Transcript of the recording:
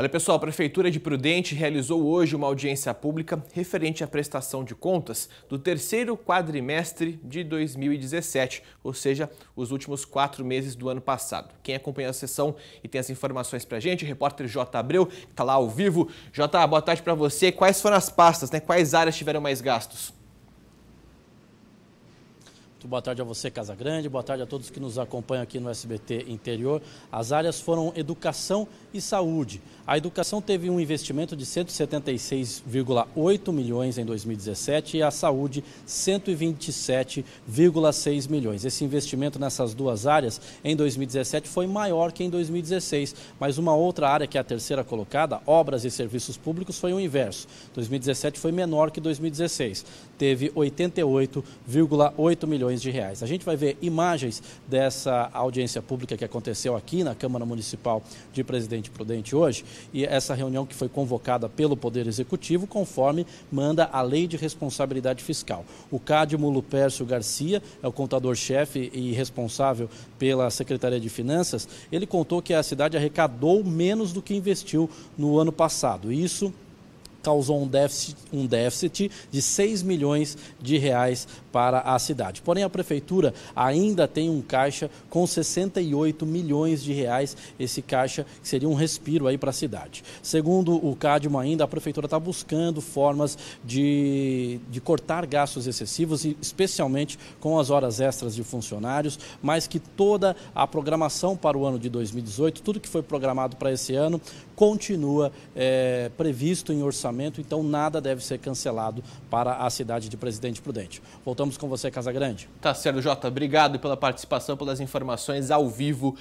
Olha pessoal, a Prefeitura de Prudente realizou hoje uma audiência pública referente à prestação de contas do terceiro quadrimestre de 2017, ou seja, os últimos quatro meses do ano passado. Quem acompanhou a sessão e tem as informações pra gente, o repórter J. Abreu, que está lá ao vivo. J, boa tarde para você. Quais foram as pastas, né? quais áreas tiveram mais gastos? boa tarde a você, Casa Grande, boa tarde a todos que nos acompanham aqui no SBT Interior. As áreas foram educação e saúde. A educação teve um investimento de 176,8 milhões em 2017 e a saúde 127,6 milhões. Esse investimento nessas duas áreas em 2017 foi maior que em 2016, mas uma outra área que é a terceira colocada, obras e serviços públicos, foi o inverso. 2017 foi menor que 2016, teve 88,8 milhões milhões de reais. A gente vai ver imagens dessa audiência pública que aconteceu aqui na Câmara Municipal de Presidente Prudente hoje e essa reunião que foi convocada pelo Poder Executivo, conforme manda a Lei de Responsabilidade Fiscal. O Cádimo Lupércio Garcia é o contador-chefe e responsável pela Secretaria de Finanças. Ele contou que a cidade arrecadou menos do que investiu no ano passado. Isso causou um déficit, um déficit de 6 milhões de reais para a cidade. Porém, a prefeitura ainda tem um caixa com 68 milhões de reais, esse caixa que seria um respiro aí para a cidade. Segundo o CADMO ainda, a prefeitura está buscando formas de, de cortar gastos excessivos, especialmente com as horas extras de funcionários, mas que toda a programação para o ano de 2018, tudo que foi programado para esse ano, continua é, previsto em orçamento orçamento, então nada deve ser cancelado para a cidade de Presidente Prudente. Voltamos com você, Casagrande. Tá certo, Jota. Obrigado pela participação, pelas informações ao vivo